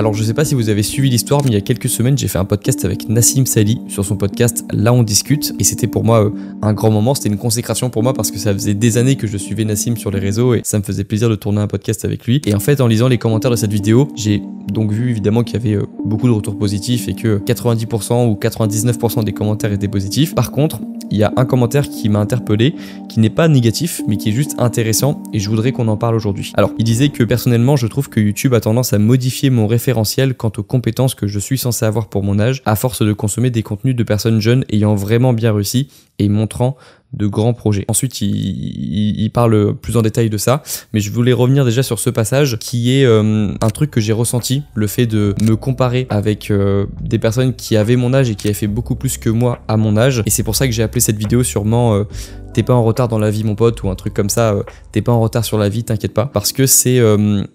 Alors je sais pas si vous avez suivi l'histoire, mais il y a quelques semaines j'ai fait un podcast avec Nassim Sali sur son podcast Là on discute, et c'était pour moi euh, un grand moment, c'était une consécration pour moi parce que ça faisait des années que je suivais Nassim sur les réseaux et ça me faisait plaisir de tourner un podcast avec lui. Et en fait en lisant les commentaires de cette vidéo, j'ai donc vu évidemment qu'il y avait euh, beaucoup de retours positifs et que 90% ou 99% des commentaires étaient positifs. Par contre, il y a un commentaire qui m'a interpellé, qui n'est pas négatif, mais qui est juste intéressant, et je voudrais qu'on en parle aujourd'hui. Alors, il disait que personnellement, je trouve que YouTube a tendance à modifier mon référentiel quant aux compétences que je suis censé avoir pour mon âge, à force de consommer des contenus de personnes jeunes ayant vraiment bien réussi et montrant de grands projets. Ensuite, il, parle plus en détail de ça, mais je voulais revenir déjà sur ce passage qui est euh, un truc que j'ai ressenti, le fait de me comparer avec euh, des personnes qui avaient mon âge et qui avaient fait beaucoup plus que moi à mon âge. Et c'est pour ça que j'ai appelé cette vidéo sûrement euh, T'es pas en retard dans la vie mon pote ou un truc comme ça, t'es pas en retard sur la vie, t'inquiète pas, parce que c'est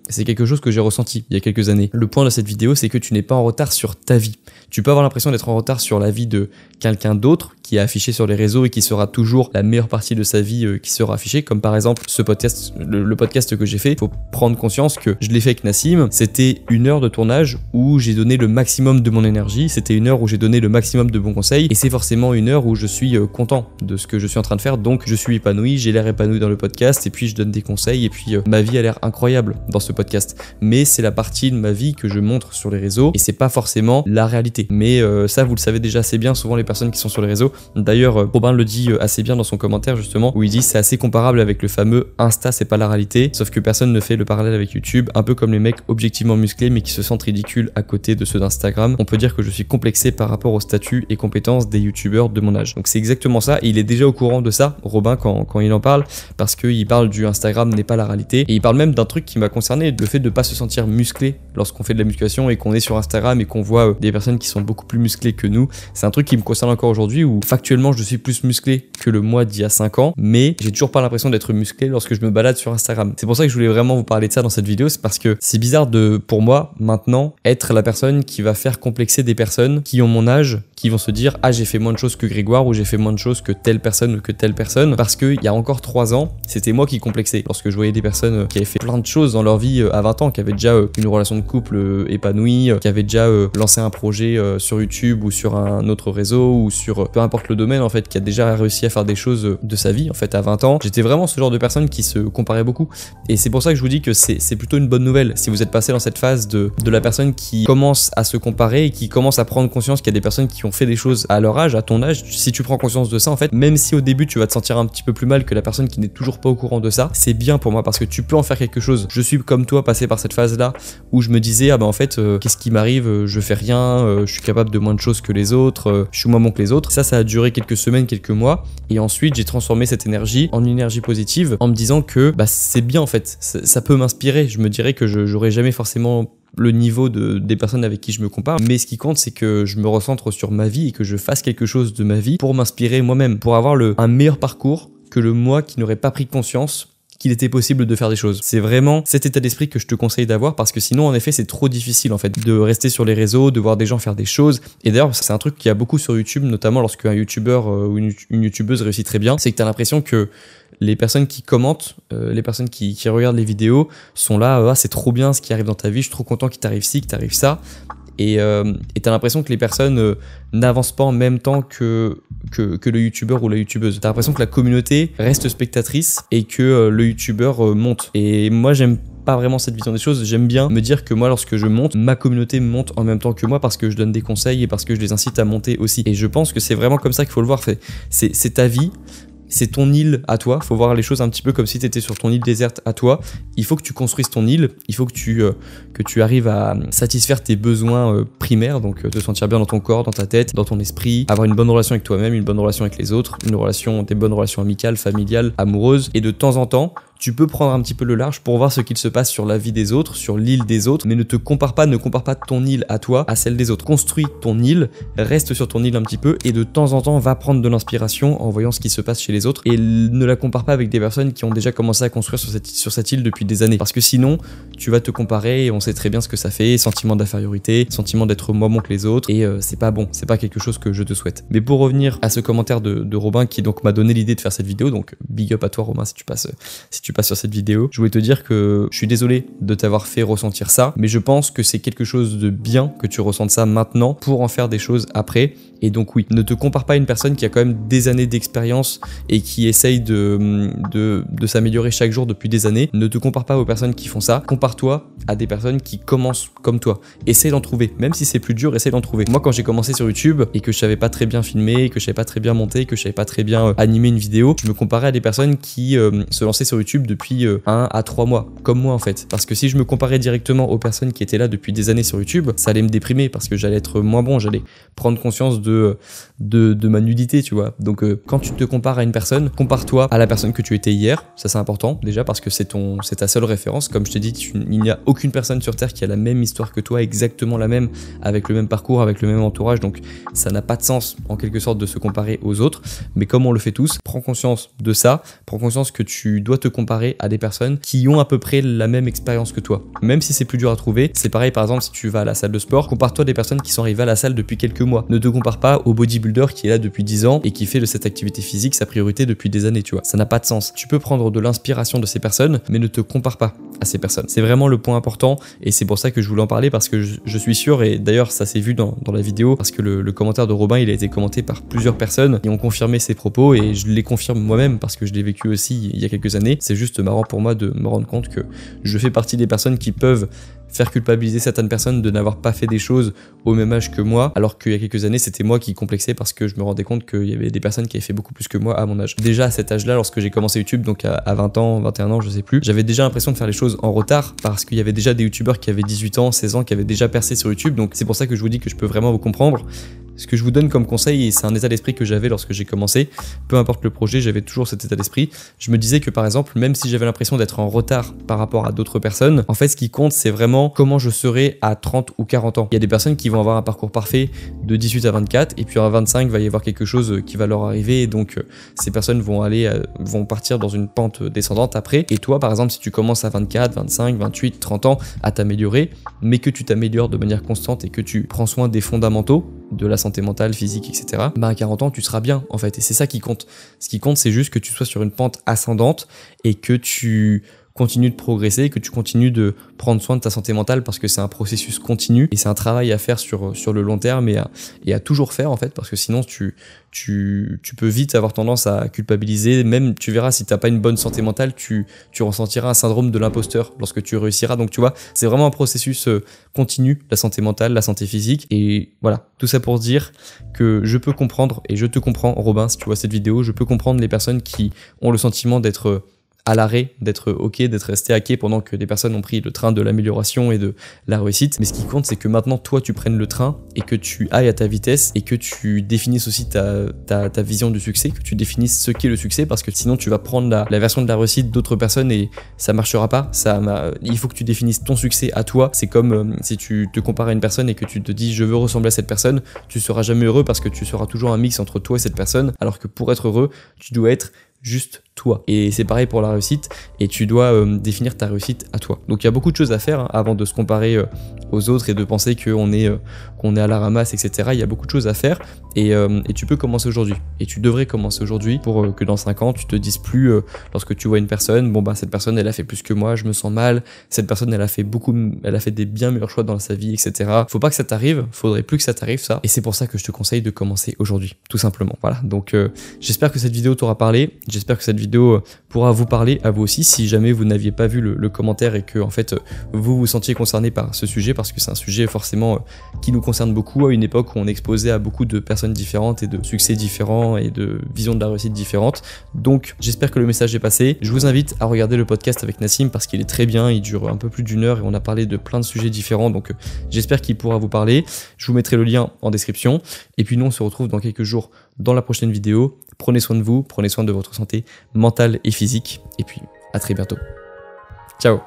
c'est quelque chose que j'ai ressenti il y a quelques années. Le point de cette vidéo, c'est que tu n'es pas en retard sur ta vie. Tu peux avoir l'impression d'être en retard sur la vie de quelqu'un d'autre qui est affiché sur les réseaux et qui sera toujours la meilleure partie de sa vie euh, qui sera affichée, comme par exemple ce podcast, le, podcast que j'ai fait. Il faut prendre conscience que je l'ai fait avec Nassim. C'était une heure de tournage où j'ai donné le maximum de mon énergie. C'était une heure où j'ai donné le maximum de bons conseils. Et c'est forcément une heure où je suis euh, content de ce que je suis en train de faire. Donc je suis épanoui, j'ai l'air épanoui dans le podcast. Et puis je donne des conseils. Et puis euh, ma vie a l'air incroyable dans ce podcast. Mais c'est la partie de ma vie que je montre sur les réseaux. Et c'est pas forcément la réalité. Mais ça, vous le savez déjà assez bien. Souvent, les personnes qui sont sur les réseaux D'ailleurs, euh, Robin le dit euh, assez bien dans son commentaire justement, où il dit c'est assez comparable avec le fameux Insta, c'est pas la réalité, sauf que personne ne fait le parallèle avec YouTube, un peu comme les mecs objectivement musclés mais qui se sentent ridicules à côté de ceux d'Instagram. On peut dire que je suis complexé par rapport au statut et compétences des youtubeurs de mon âge. Donc c'est exactement ça, et il est déjà au courant de ça, Robin, quand, il en parle, parce qu'il parle du Instagram n'est pas la réalité, et il parle même d'un truc qui m'a concerné, le fait de pas se sentir musclé lorsqu'on fait de la musculation et qu'on est sur Instagram et qu'on voit euh, des personnes qui sont beaucoup plus musclées que nous. C'est un truc qui me concerne encore aujourd'hui factuellement, je suis plus musclé que le mois d'il y a 5 ans, mais j'ai toujours pas l'impression d'être musclé lorsque je me balade sur Instagram. C'est pour ça que je voulais vraiment vous parler de ça dans cette vidéo, c'est parce que c'est bizarre de, pour moi, maintenant, être la personne qui va faire complexer des personnes qui ont mon âge, qui vont se dire ah j'ai fait moins de choses que Grégoire ou j'ai fait moins de choses que telle personne ou que telle personne, parce qu'il y a encore 3 ans, c'était moi qui complexais lorsque je voyais des personnes euh, qui avaient fait plein de choses dans leur vie euh, à 20 ans, qui avaient déjà euh, une relation de couple épanouie, qui avaient déjà lancé un projet sur YouTube ou sur un autre réseau ou sur peu importe le domaine en fait, qui a déjà réussi à faire des choses de sa vie en fait à 20 ans. J'étais vraiment ce genre de personne qui se comparait beaucoup et c'est pour ça que je vous dis que c'est plutôt une bonne nouvelle si vous êtes passé dans cette phase de, de la personne qui commence à se comparer et qui commence à prendre conscience qu'il y a des personnes qui ont fait des choses à leur âge, à ton âge. Si tu prends conscience de ça en fait, même si au début tu vas te sentir un petit peu plus mal que la personne qui n'est toujours pas au courant de ça, c'est bien pour moi parce que tu peux en faire quelque chose. Je suis comme toi passé par cette phase là où je me disais ah ben en fait euh, qu'est-ce qui m'arrive, euh, je fais rien, euh, je suis capable de moins de choses que les autres, je suis moins bon que les autres. Ça ça a duré quelques semaines, quelques mois et ensuite, j'ai transformé cette énergie en énergie positive en me disant que bah, c'est bien en fait, ça, peut m'inspirer. Je me dirais que je j'aurais jamais forcément le niveau de, des personnes avec qui je me compare. Mais ce qui compte, c'est que je me recentre sur ma vie et que je fasse quelque chose de ma vie pour m'inspirer moi-même, pour avoir le, un meilleur parcours que le moi qui n'aurait pas pris conscience qu'il était possible de faire des choses. C'est vraiment cet état d'esprit que je te conseille d'avoir parce que sinon, en effet, c'est trop difficile en fait de rester sur les réseaux, de voir des gens faire des choses. Et d'ailleurs, c'est un truc qu'il y a beaucoup sur YouTube, notamment lorsque un youtubeur euh, ou une, youtubeuse réussit très bien, c'est que tu as l'impression que les personnes qui commentent, euh, les personnes qui, qui, regardent les vidéos sont là, euh, ah, c'est trop bien ce qui arrive dans ta vie, je suis trop content qu'il t'arrive ci, qu'il t'arrive ça. Et euh, t'as l'impression que les personnes euh, n'avancent pas en même temps que, que, le youtubeur ou la youtubeuse. T'as l'impression que la communauté reste spectatrice et que euh, le youtubeur euh, monte. Et moi j'aime pas vraiment cette vision des choses. J'aime bien me dire que moi, lorsque je monte, ma communauté monte en même temps que moi parce que je donne des conseils et parce que je les incite à monter aussi. Et je pense que c'est vraiment comme ça qu'il faut le voir. C'est ta vie, c'est ton île à toi. Faut voir les choses un petit peu comme si tu étais sur ton île déserte à toi. Il faut que tu construises ton île. Il faut que tu, euh, que tu arrives à satisfaire tes besoins euh, primaires. Donc, euh, te sentir bien dans ton corps, dans ta tête, dans ton esprit. Avoir une bonne relation avec toi-même, une bonne relation avec les autres, une relation, des bonnes relations amicales, familiales, amoureuses. Et de temps en temps, tu peux prendre un petit peu le large pour voir ce qu'il se passe sur la vie des autres, sur l'île des autres, mais ne te compare pas, ne compare pas ton île à toi, à celle des autres. Construis ton île, reste sur ton île un petit peu et de temps en temps va prendre de l'inspiration en voyant ce qui se passe chez les autres et ne la compare pas avec des personnes qui ont déjà commencé à construire sur cette, sur cette île depuis des années. Parce que sinon, tu vas te comparer et on sait très bien ce que ça fait, sentiment d'infériorité, sentiment d'être moins bon que les autres et euh, c'est pas bon, c'est pas quelque chose que je te souhaite. Mais pour revenir à ce commentaire de, de Robin qui donc m'a donné l'idée de faire cette vidéo, donc big up à toi Robin si tu passes, tu sur cette vidéo, je voulais te dire que je suis désolé de t'avoir fait ressentir ça, mais je pense que c'est quelque chose de bien que tu ressentes ça maintenant pour en faire des choses après. Et donc oui, ne te compare pas à une personne qui a quand même des années d'expérience et qui essaye de, de, de s'améliorer chaque jour depuis des années. Ne te compare pas aux personnes qui font ça. Compare-toi à des personnes qui commencent comme toi. Essaye d'en trouver, même si c'est plus dur, essaye d'en trouver. Moi, quand j'ai commencé sur YouTube et que je savais pas très bien filmer, que je savais pas très bien monter, que je savais pas très bien animé euh, animer une vidéo, je me comparais à des personnes qui euh, se lançaient sur YouTube depuis euh, un à trois mois, comme moi en fait. Parce que si je me comparais directement aux personnes qui étaient là depuis des années sur YouTube, ça allait me déprimer parce que j'allais être moins bon, j'allais prendre conscience de, de, ma nudité, tu vois. Donc quand tu te compares à une personne, compare-toi à la personne que tu étais hier, ça c'est important déjà parce que c'est ton c'est ta seule référence. Comme je t'ai dit, il n'y a aucun aucune personne sur Terre qui a la même histoire que toi, exactement la même, avec le même parcours, avec le même entourage. Donc ça n'a pas de sens en quelque sorte de se comparer aux autres. Mais comme on le fait tous, prends conscience de ça, prends conscience que tu dois te comparer à des personnes qui ont à peu près la même expérience que toi. Même si c'est plus dur à trouver, c'est pareil par exemple si tu vas à la salle de sport, compare-toi des personnes qui sont arrivées à la salle depuis quelques mois. Ne te compare pas au bodybuilder qui est là depuis dix ans et qui fait de cette activité physique sa priorité depuis des années, tu vois. Ça n'a pas de sens. Tu peux prendre de l'inspiration de ces personnes, mais ne te compare pas à ces personnes. C'est vraiment le point et c'est pour ça que je voulais en parler parce que je, suis sûr et d'ailleurs ça s'est vu dans, la vidéo parce que le, le, commentaire de Robin il a été commenté par plusieurs personnes qui ont confirmé ses propos et je les confirme moi-même parce que je l'ai vécu aussi il y a quelques années. C'est juste marrant pour moi de me rendre compte que je fais partie des personnes qui peuvent faire culpabiliser certaines personnes de n'avoir pas fait des choses au même âge que moi, alors qu'il y a quelques années, c'était moi qui complexais parce que je me rendais compte qu'il y avait des personnes qui avaient fait beaucoup plus que moi à mon âge. Déjà à cet âge-là, lorsque j'ai commencé YouTube, donc à 20 ans, 21 ans, je sais plus, j'avais déjà l'impression de faire les choses en retard parce qu'il y avait déjà des youtubeurs qui avaient 18 ans, 16 ans, qui avaient déjà percé sur YouTube, donc c'est pour ça que je vous dis que je peux vraiment vous comprendre ce que je vous donne comme conseil, et c'est un état d'esprit que j'avais lorsque j'ai commencé, peu importe le projet, j'avais toujours cet état d'esprit. Je me disais que par exemple, même si j'avais l'impression d'être en retard par rapport à d'autres personnes, en fait, ce qui compte, c'est vraiment comment je serai à 30 ou 40 ans. Il y a des personnes qui vont avoir un parcours parfait de 18 à 24, et puis à 25, il va y avoir quelque chose euh, qui va leur arriver, et donc euh, ces personnes vont aller, euh, vont partir dans une pente descendante après. Et toi, par exemple, si tu commences à 24, 25, 28, 30 ans à t'améliorer, mais que tu t'améliores de manière constante et que tu prends soin des fondamentaux, de la santé mentale, physique, etc., bah, à 40 ans, tu seras bien, en fait. Et c'est ça qui compte. Ce qui compte, c'est juste que tu sois sur une pente ascendante et que tu continue de progresser, que tu continues de prendre soin de ta santé mentale parce que c'est un processus continu et c'est un travail à faire sur, sur le long terme et à, et à toujours faire en fait parce que sinon tu, tu, peux vite avoir tendance à culpabiliser. Même tu verras si tu t'as pas une bonne santé mentale, tu, tu ressentiras un syndrome de l'imposteur lorsque tu réussiras. Donc tu vois, c'est vraiment un processus euh, continu, la santé mentale, la santé physique. Et voilà, tout ça pour dire que je peux comprendre et je te comprends Robin si tu vois cette vidéo, je peux comprendre les personnes qui ont le sentiment d'être euh, à l'arrêt, d'être OK, d'être resté à quai pendant que des personnes ont pris le train de l'amélioration et de la réussite. Mais ce qui compte, c'est que maintenant, toi, tu prennes le train et que tu ailles à ta vitesse et que tu définisses aussi ta, ta, vision du succès, que tu définisses ce qu'est le succès parce que sinon, tu vas prendre la, la version de la réussite d'autres personnes et ça marchera pas. Ça, il faut que tu définisses ton succès à toi. C'est comme euh, si tu te compares à une personne et que tu te dis je veux ressembler à cette personne, tu seras jamais heureux parce que tu seras toujours un mix entre toi et cette personne. Alors que pour être heureux, tu dois être juste toi. Et c'est pareil pour la réussite, et tu dois euh, définir ta réussite à toi. Donc il y a beaucoup de choses à faire hein, avant de se comparer euh, aux autres et de penser qu'on est, euh, qu'on est à la ramasse, etc. Il y a beaucoup de choses à faire, et, tu peux commencer aujourd'hui. Et tu devrais commencer aujourd'hui pour que dans 5 ans, tu te dises plus, lorsque tu vois une personne, bon bah cette personne, elle a fait plus que moi, je me sens mal, cette personne, elle a fait beaucoup, elle a fait des bien meilleurs choix dans sa vie, etc. Faut pas que ça t'arrive, faudrait plus que ça t'arrive ça. Et c'est pour ça que je te conseille de commencer aujourd'hui, tout simplement. Voilà, donc j'espère que cette vidéo t'aura parlé. J'espère que cette vidéo euh, pourra vous parler à vous aussi si jamais vous n'aviez pas vu le, commentaire et que en fait euh, vous vous sentiez concerné par ce sujet parce que c'est un sujet forcément euh, qui nous concerne beaucoup à une époque où on est exposé à beaucoup de personnes différentes et de succès différents et de visions de la réussite différentes. Donc j'espère que le message est passé. Je vous invite à regarder le podcast avec Nassim parce qu'il est très bien, il dure un peu plus d'une heure et on a parlé de plein de sujets différents donc j'espère qu'il pourra vous parler. Je vous mettrai le lien en description et puis nous on se retrouve dans quelques jours dans la prochaine vidéo. Prenez soin de vous, prenez soin de votre santé mentale et physique. Et puis, à très bientôt. Ciao